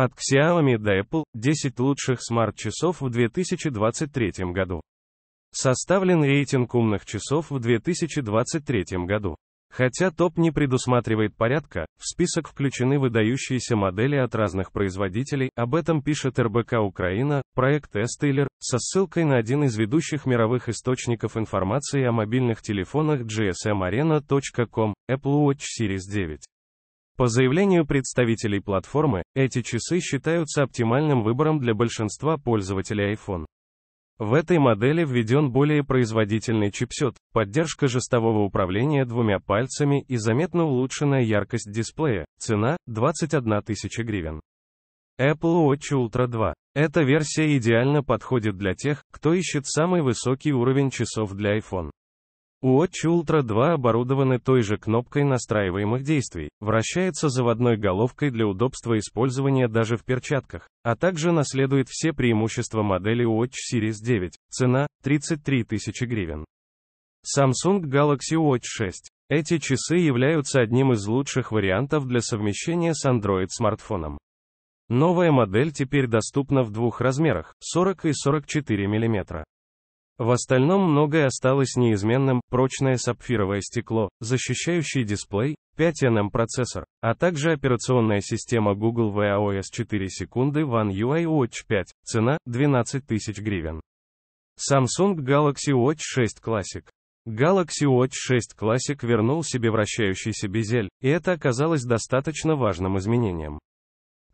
От Xiaomi до Apple, 10 лучших смарт-часов в 2023 году. Составлен рейтинг умных часов в 2023 году. Хотя топ не предусматривает порядка, в список включены выдающиеся модели от разных производителей, об этом пишет РБК Украина, проект Estiller, со ссылкой на один из ведущих мировых источников информации о мобильных телефонах gsmarena.com, Apple Watch Series 9. По заявлению представителей платформы, эти часы считаются оптимальным выбором для большинства пользователей iPhone. В этой модели введен более производительный чипсет, поддержка жестового управления двумя пальцами и заметно улучшенная яркость дисплея, цена – 21 тысяча гривен. Apple Watch Ultra 2. Эта версия идеально подходит для тех, кто ищет самый высокий уровень часов для iPhone. Watch Ultra 2 оборудованы той же кнопкой настраиваемых действий, вращается заводной головкой для удобства использования даже в перчатках, а также наследует все преимущества модели Watch Series 9, цена – 33 тысячи гривен. Samsung Galaxy Watch 6. Эти часы являются одним из лучших вариантов для совмещения с Android-смартфоном. Новая модель теперь доступна в двух размерах – 40 и 44 мм. В остальном многое осталось неизменным, прочное сапфировое стекло, защищающий дисплей, 5nm процессор, а также операционная система Google Wear OS, 4 секунды One UI Watch 5, цена 12 тысяч гривен. Samsung Galaxy Watch 6 Classic. Galaxy Watch 6 Classic вернул себе вращающийся безель, и это оказалось достаточно важным изменением.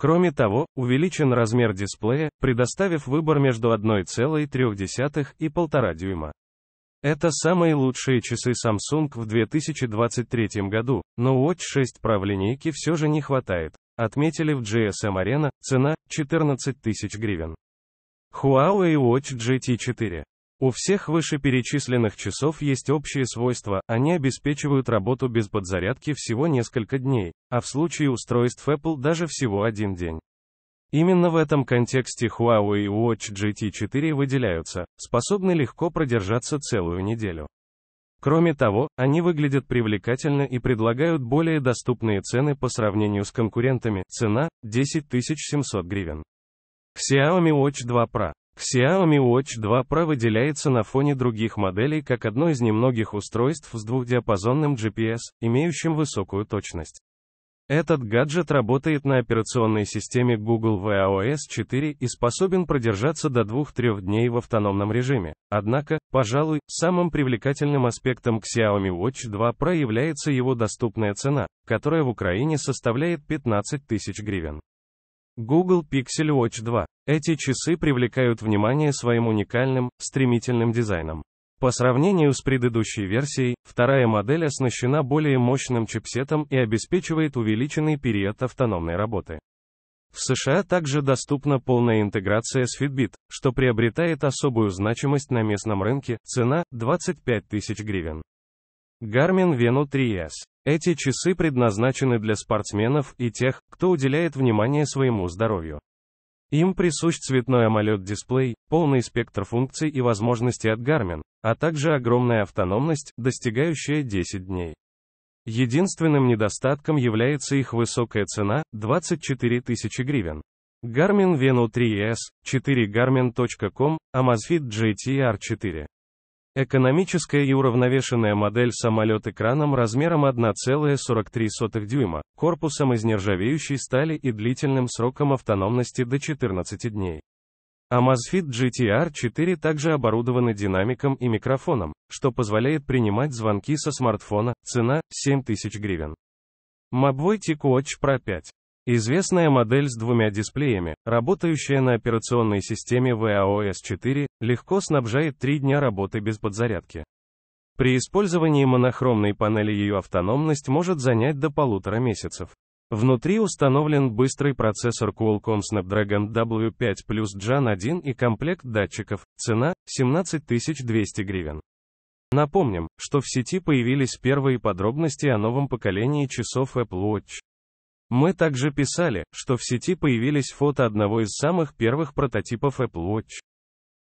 Кроме того, увеличен размер дисплея, предоставив выбор между 1,3 и 1,5 дюйма. Это самые лучшие часы Samsung в 2023 году, но Watch 6 Pro линейки все же не хватает, отметили в GSM Arena, цена – 14 тысяч гривен. Huawei Watch GT4 у всех вышеперечисленных часов есть общие свойства, они обеспечивают работу без подзарядки всего несколько дней, а в случае устройств Apple даже всего один день. Именно в этом контексте Huawei Watch GT4 выделяются, способны легко продержаться целую неделю. Кроме того, они выглядят привлекательно и предлагают более доступные цены по сравнению с конкурентами, цена – 10 700 гривен. Xiaomi Watch 2 Pro Xiaomi Watch 2 Pro выделяется на фоне других моделей как одно из немногих устройств с двухдиапазонным GPS, имеющим высокую точность. Этот гаджет работает на операционной системе Google Wear OS 4 и способен продержаться до 2-3 дней в автономном режиме. Однако, пожалуй, самым привлекательным аспектом Xiaomi Watch 2 Pro является его доступная цена, которая в Украине составляет 15 тысяч гривен. Google Pixel Watch 2. Эти часы привлекают внимание своим уникальным, стремительным дизайном. По сравнению с предыдущей версией, вторая модель оснащена более мощным чипсетом и обеспечивает увеличенный период автономной работы. В США также доступна полная интеграция с Fitbit, что приобретает особую значимость на местном рынке, цена – 25 тысяч гривен. Garmin Venu 3S. Эти часы предназначены для спортсменов и тех, кто уделяет внимание своему здоровью. Им присущ цветной AMOLED-дисплей, полный спектр функций и возможностей от Garmin, а также огромная автономность, достигающая 10 дней. Единственным недостатком является их высокая цена – 24 тысячи гривен. Garmin Venu 3S, 4 Garmin.com, Amazfit GTR 4. Экономическая и уравновешенная модель самолет экраном размером 1,43 дюйма, корпусом из нержавеющей стали и длительным сроком автономности до 14 дней. Amazfit GTR-4 также оборудованы динамиком и микрофоном, что позволяет принимать звонки со смартфона, цена – 7000 гривен. Mobvoi TicWatch Pro 5. Известная модель с двумя дисплеями, работающая на операционной системе VAOS 4, легко снабжает 3 дня работы без подзарядки. При использовании монохромной панели ее автономность может занять до полутора месяцев. Внутри установлен быстрый процессор Qualcomm Snapdragon W5 Plus Gen 1 и комплект датчиков, цена 17 200 гривен. Напомним, что в сети появились первые подробности о новом поколении часов Apple Watch. Мы также писали, что в сети появились фото одного из самых первых прототипов Apple Watch.